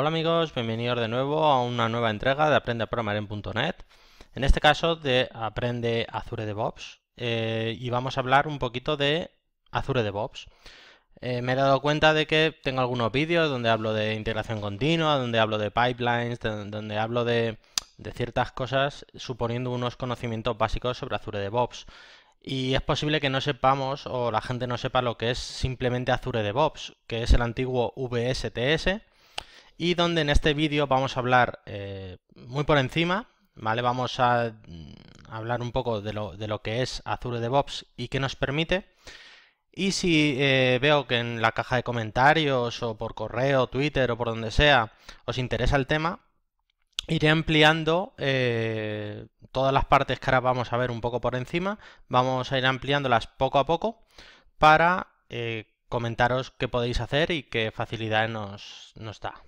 Hola amigos, bienvenidos de nuevo a una nueva entrega de Aprende a en En este caso de Aprende Azure DevOps eh, y vamos a hablar un poquito de Azure DevOps. Eh, me he dado cuenta de que tengo algunos vídeos donde hablo de integración continua, donde hablo de pipelines, donde hablo de, de ciertas cosas suponiendo unos conocimientos básicos sobre Azure DevOps y es posible que no sepamos o la gente no sepa lo que es simplemente Azure DevOps, que es el antiguo VSTS, y donde en este vídeo vamos a hablar eh, muy por encima, ¿vale? Vamos a mm, hablar un poco de lo, que es Azure DevOps y qué nos permite. Y si eh, veo que en la caja de comentarios o por correo, Twitter o por donde sea os interesa el tema, iré ampliando eh, todas las partes que ahora vamos a ver un poco por encima. Vamos a ir ampliándolas poco a poco para comentaros qué podéis hacer y qué facilidad nos da.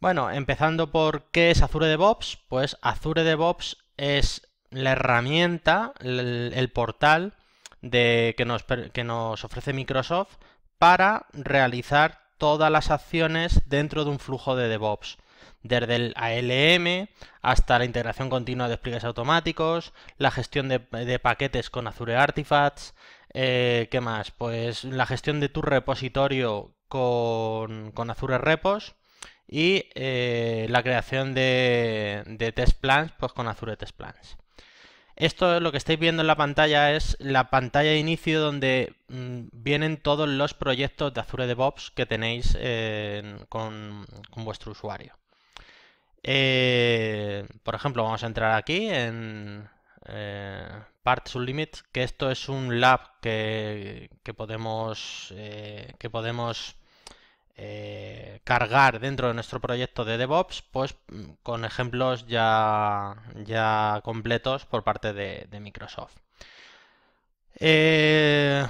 Bueno, empezando por qué es Azure DevOps, pues Azure DevOps es la herramienta, el, portal que, nos, ofrece Microsoft para realizar todas las acciones dentro de un flujo de DevOps desde el ALM hasta la integración continua de despliegues automáticos, la gestión de, paquetes con Azure Artifacts, eh, ¿qué más? Pues la gestión de tu repositorio con Azure Repos, y eh, la creación de, test plans pues con Azure Test Plans. Esto lo que estáis viendo en la pantalla es la pantalla de inicio donde mm, vienen todos los proyectos de Azure DevOps que tenéis eh, con, vuestro usuario. Eh, por ejemplo, vamos a entrar aquí en Parts Unlimited, que esto es un lab que, que podemos, que podemos eh, cargar dentro de nuestro proyecto de DevOps, pues mm, con ejemplos ya, ya completos por parte de, Microsoft. Eh,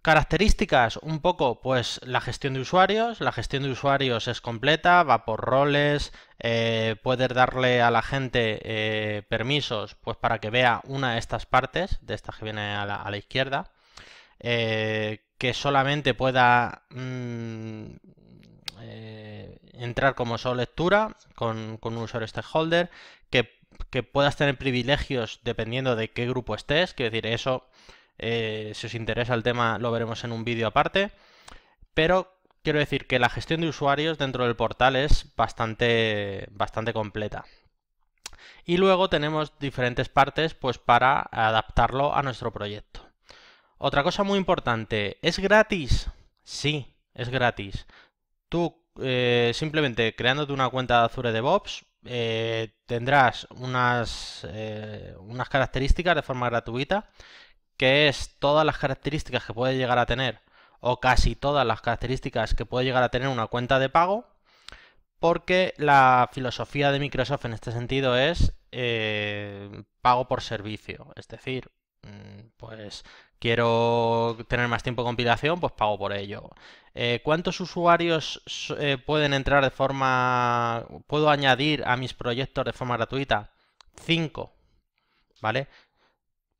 características, un poco, pues la gestión de usuarios. La gestión de usuarios es completa, va por roles, eh, puedes darle a la gente eh, permisos pues para que vea una de estas partes, de estas que viene a la, izquierda. que solamente pueda mm, eh, entrar como solo lectura con, un usuario stakeholder, que, puedas tener privilegios dependiendo de qué grupo estés, quiero decir, eso, eh, si os interesa el tema, lo veremos en un vídeo aparte, pero quiero decir que la gestión de usuarios dentro del portal es bastante, bastante completa. Y luego tenemos diferentes partes pues, para adaptarlo a nuestro proyecto. Otra cosa muy importante, ¿es gratis? Sí, es gratis tú eh, simplemente creándote una cuenta de Azure DevOps, eh, tendrás unas, eh, unas características de forma gratuita, que es todas las características que puede llegar a tener, o casi todas las características que puede llegar a tener una cuenta de pago, porque la filosofía de Microsoft en este sentido es pago por servicio, es decir, Mm, pues quiero tener más tiempo de compilación, pues pago por ello. Eh, ¿Cuántos usuarios eh, pueden entrar de forma... puedo añadir a mis proyectos de forma gratuita? 5, ¿vale?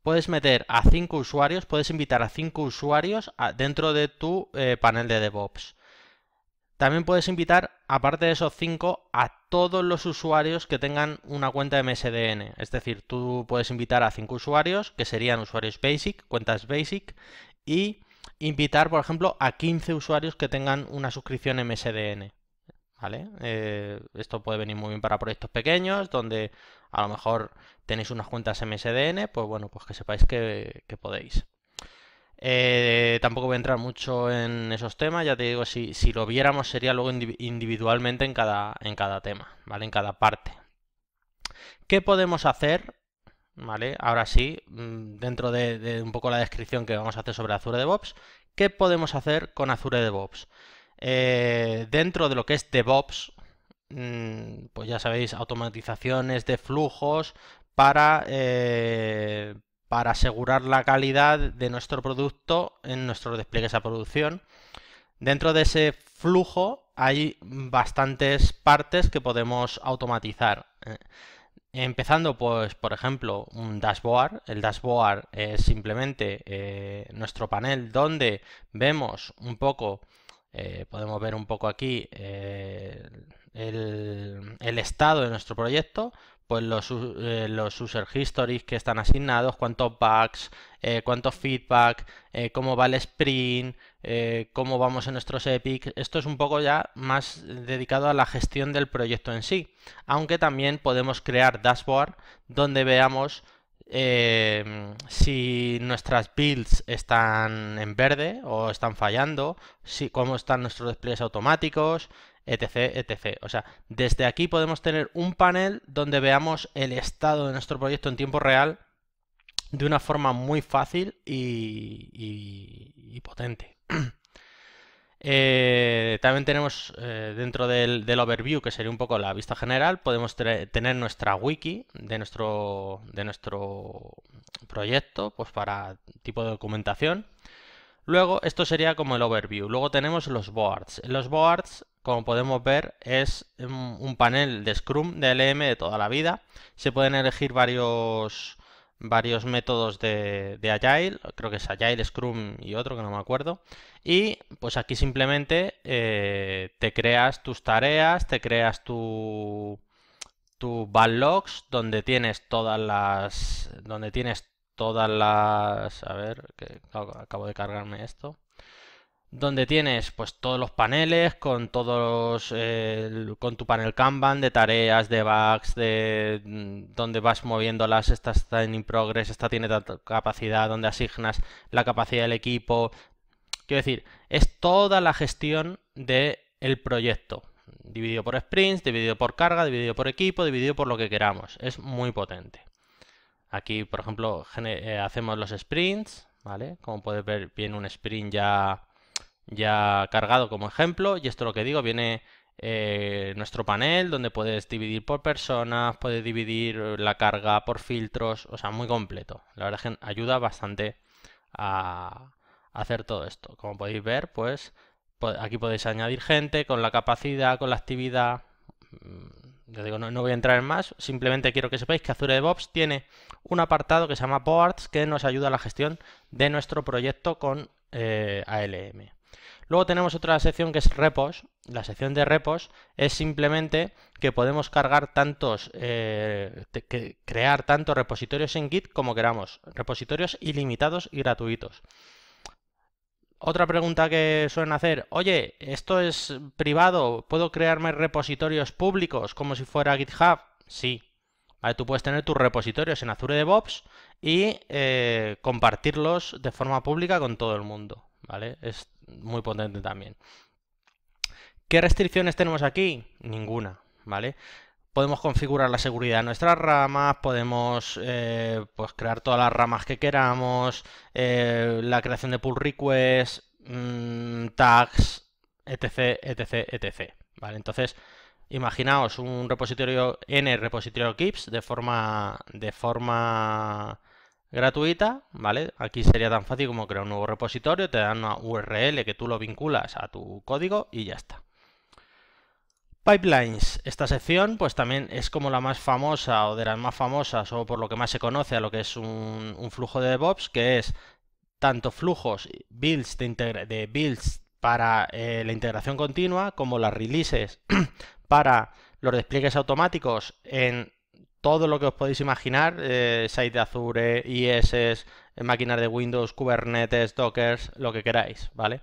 Puedes meter a 5 usuarios, puedes invitar a 5 usuarios dentro de tu eh, panel de DevOps. También puedes invitar aparte de esos 5, a todos los usuarios que tengan una cuenta MSDN. Es decir, tú puedes invitar a 5 usuarios, que serían usuarios basic, cuentas basic, y invitar, por ejemplo, a 15 usuarios que tengan una suscripción MSDN. ¿Vale? Eh, esto puede venir muy bien para proyectos pequeños, donde a lo mejor tenéis unas cuentas MSDN, pues bueno, pues que sepáis que podéis. Eh, tampoco voy a entrar mucho en esos temas, ya te digo, si, lo viéramos sería luego individualmente en cada, en cada tema, ¿vale? En cada parte. ¿Qué podemos hacer? ¿Vale? Ahora sí, mm, dentro de, un poco la descripción que vamos a hacer sobre Azure DevOps, ¿qué podemos hacer con Azure DevOps? Eh, dentro de lo que es DevOps, mm, pues ya sabéis, automatizaciones de flujos para eh, para asegurar la calidad de nuestro producto en nuestros despliegues a producción. Dentro de ese flujo hay bastantes partes que podemos automatizar. Eh, empezando, pues, por ejemplo, un dashboard. El dashboard es simplemente eh, nuestro panel donde vemos un poco, eh, podemos ver un poco aquí el, estado de nuestro proyecto pues los, eh, los user histories que están asignados, cuántos bugs, eh, cuántos feedback, eh, cómo va el sprint, eh, cómo vamos en nuestros epics. Esto es un poco ya más dedicado a la gestión del proyecto en sí, aunque también podemos crear dashboard donde veamos si nuestras builds están en verde o están fallando, si, cómo están nuestros despliegues automáticos, etc, etc. O sea, desde aquí podemos tener un panel donde veamos el estado de nuestro proyecto en tiempo real de una forma muy fácil y, potente. Eh, también tenemos eh, dentro del, overview, que sería un poco la vista general, podemos tener nuestra wiki de nuestro, de nuestro proyecto, pues para tipo de documentación. Luego, esto sería como el overview. Luego tenemos los boards. los boards como podemos ver, es un panel de Scrum, de LM de toda la vida. Se pueden elegir varios, varios métodos de, Agile, creo que es Agile, Scrum y otro que no me acuerdo. Y pues aquí simplemente eh, te creas tus tareas, te creas tu, tu backlogs, donde tienes todas las... donde tienes todas las... a ver, que acabo de cargarme esto donde tienes pues todos los paneles con todos eh, con tu panel Kanban de tareas, de bugs, de mm, donde vas moviéndolas, esta está en in progress, esta tiene capacidad, donde asignas la capacidad del equipo. Quiero decir, es toda la gestión del el proyecto, dividido por sprints, dividido por carga, dividido por equipo, dividido por lo que queramos. Es muy potente. Aquí, por ejemplo, eh, hacemos los sprints, ¿vale? Como puedes ver, viene un sprint ya ya cargado como ejemplo y esto lo que digo viene eh, nuestro panel donde puedes dividir por personas, puedes dividir eh, la carga por filtros, o sea, muy completo. La verdad es que ayuda bastante a hacer todo esto. Como podéis ver, pues aquí podéis añadir gente con la capacidad, con la actividad. Mm, digo, no, voy a entrar en más, simplemente quiero que sepáis que Azure DevOps tiene un apartado que se llama Boards que nos ayuda a la gestión de nuestro proyecto con eh, ALM. Luego tenemos otra sección que es repos. La sección de repos es simplemente que podemos cargar tantos, eh, crear tantos repositorios en Git como queramos. Repositorios ilimitados y gratuitos. Otra pregunta que suelen hacer, oye, ¿esto es privado? ¿Puedo crearme repositorios públicos como si fuera GitHub? Sí. tú puedes tener tus repositorios en Azure DevOps y eh, compartirlos de forma pública con todo el mundo. ¿Vale? muy potente también. ¿Qué restricciones tenemos aquí? Ninguna, ¿vale? Podemos configurar la seguridad de nuestras ramas, podemos eh, pues crear todas las ramas que queramos, eh, la creación de pull requests, mm, tags, etc, etc, etc. ¿vale? Entonces, imaginaos un repositorio n repositorio gips de forma, de forma gratuita, ¿vale? Aquí sería tan fácil como crear un nuevo repositorio, te dan una URL que tú lo vinculas a tu código y ya está. Pipelines, esta sección pues también es como la más famosa o de las más famosas o por lo que más se conoce a lo que es un, flujo de DevOps, que es tanto flujos builds de, builds para eh, la integración continua como las releases para los despliegues automáticos en todo lo que os podéis imaginar, eh, site de Azure, IS, máquinas de Windows, Kubernetes, Docker, lo que queráis, ¿vale?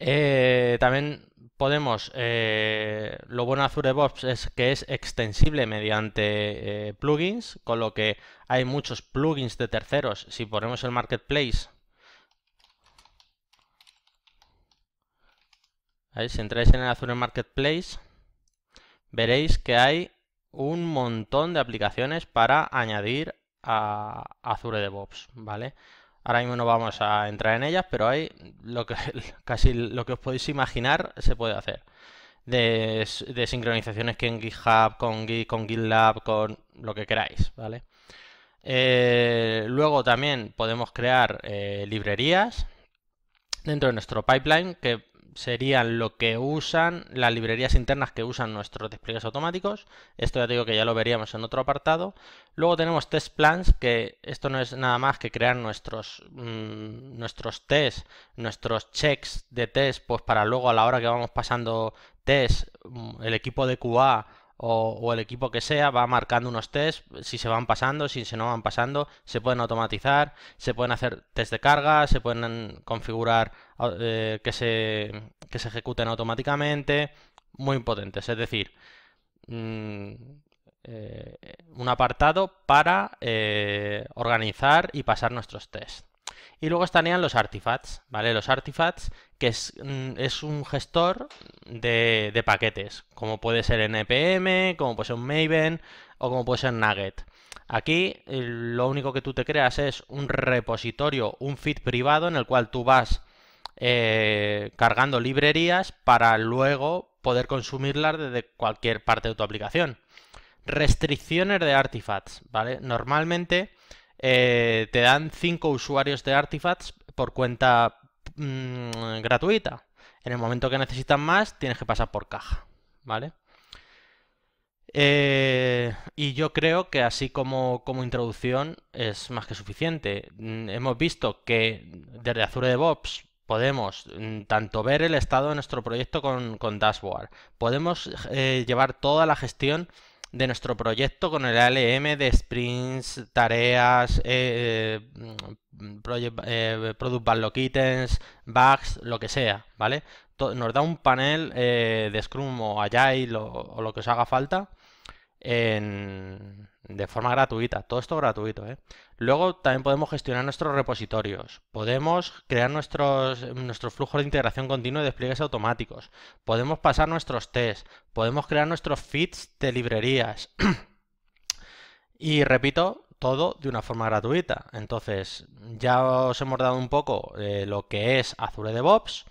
Eh, también podemos, eh, lo bueno de Azure DevOps es que es extensible mediante eh, plugins, con lo que hay muchos plugins de terceros. Si ponemos el marketplace, ahí, si entráis en el Azure Marketplace, veréis que hay un montón de aplicaciones para añadir a Azure DevOps, ¿vale? Ahora mismo no vamos a entrar en ellas, pero hay casi lo que os podéis imaginar se puede hacer. De, sincronizaciones que en GitHub, con, GitLab, con lo que queráis, ¿vale? Eh, luego también podemos crear eh, librerías dentro de nuestro pipeline que serían lo que usan, las librerías internas que usan nuestros despliegues automáticos. Esto ya digo que ya lo veríamos en otro apartado. Luego tenemos test plans, que esto no es nada más que crear nuestros, mm, nuestros tests, nuestros checks de test, pues para luego a la hora que vamos pasando test, mm, el equipo de QA o, el equipo que sea va marcando unos test, si se van pasando, si se no van pasando, se pueden automatizar, se pueden hacer test de carga, se pueden configurar ah, eh, que, se, ejecuten automáticamente, muy potentes, es decir, mm, eh, un apartado para eh, organizar y pasar nuestros tests. Y luego estarían los artifacts, ¿vale? Los artifacts, que es, mm, un gestor de, paquetes, como puede ser NPM, e como puede ser Maven o como puede ser Nugget. Aquí lo único que tú te creas es un repositorio, un feed privado en el cual tú vas eh, cargando librerías para luego poder consumirlas desde cualquier parte de tu aplicación. Restricciones de artifacts, ¿vale? Normalmente eh, te dan 5 usuarios de Artifacts por cuenta mm, gratuita. En el momento que necesitan más, tienes que pasar por caja, ¿vale? Eh, y yo creo que así como, como introducción es más que suficiente. Mm, hemos visto que desde Azure DevOps podemos mm, tanto ver el estado de nuestro proyecto con, Dashboard, podemos eh, llevar toda la gestión de nuestro proyecto con el ALM de sprints, tareas, eh, eh, eh product backlog items, bugs, lo que sea, ¿vale? Nos da un panel eh, de Scrum o Agile o, o lo que os haga falta de forma gratuita. Todo esto gratuito. ¿eh? Luego también podemos gestionar nuestros repositorios. Podemos crear nuestros, flujos de integración continua y despliegues automáticos. Podemos pasar nuestros tests. Podemos crear nuestros feeds de librerías. y repito, todo de una forma gratuita. Entonces, ya os hemos dado un poco eh, lo que es Azure DevOps.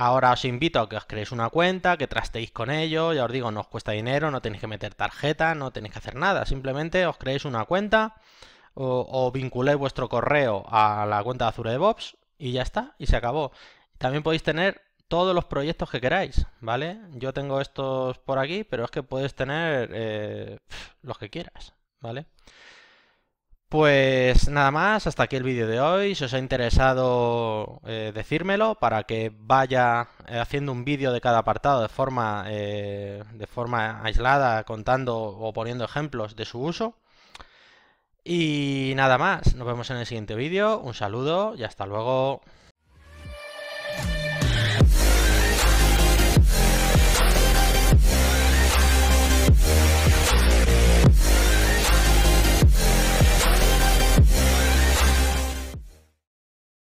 Ahora os invito a que os creéis una cuenta, que trasteéis con ello, ya os digo, no os cuesta dinero, no tenéis que meter tarjeta, no tenéis que hacer nada, simplemente os creéis una cuenta o, vinculéis vuestro correo a la cuenta de Azure DevOps y ya está, y se acabó. También podéis tener todos los proyectos que queráis, ¿vale? Yo tengo estos por aquí, pero es que puedes tener eh, los que quieras, ¿vale? vale pues nada más, hasta aquí el vídeo de hoy. Si os ha interesado, eh, decírmelo para que vaya eh, haciendo un vídeo de cada apartado de forma, eh, de forma aislada, contando o poniendo ejemplos de su uso. Y nada más, nos vemos en el siguiente vídeo. Un saludo y hasta luego.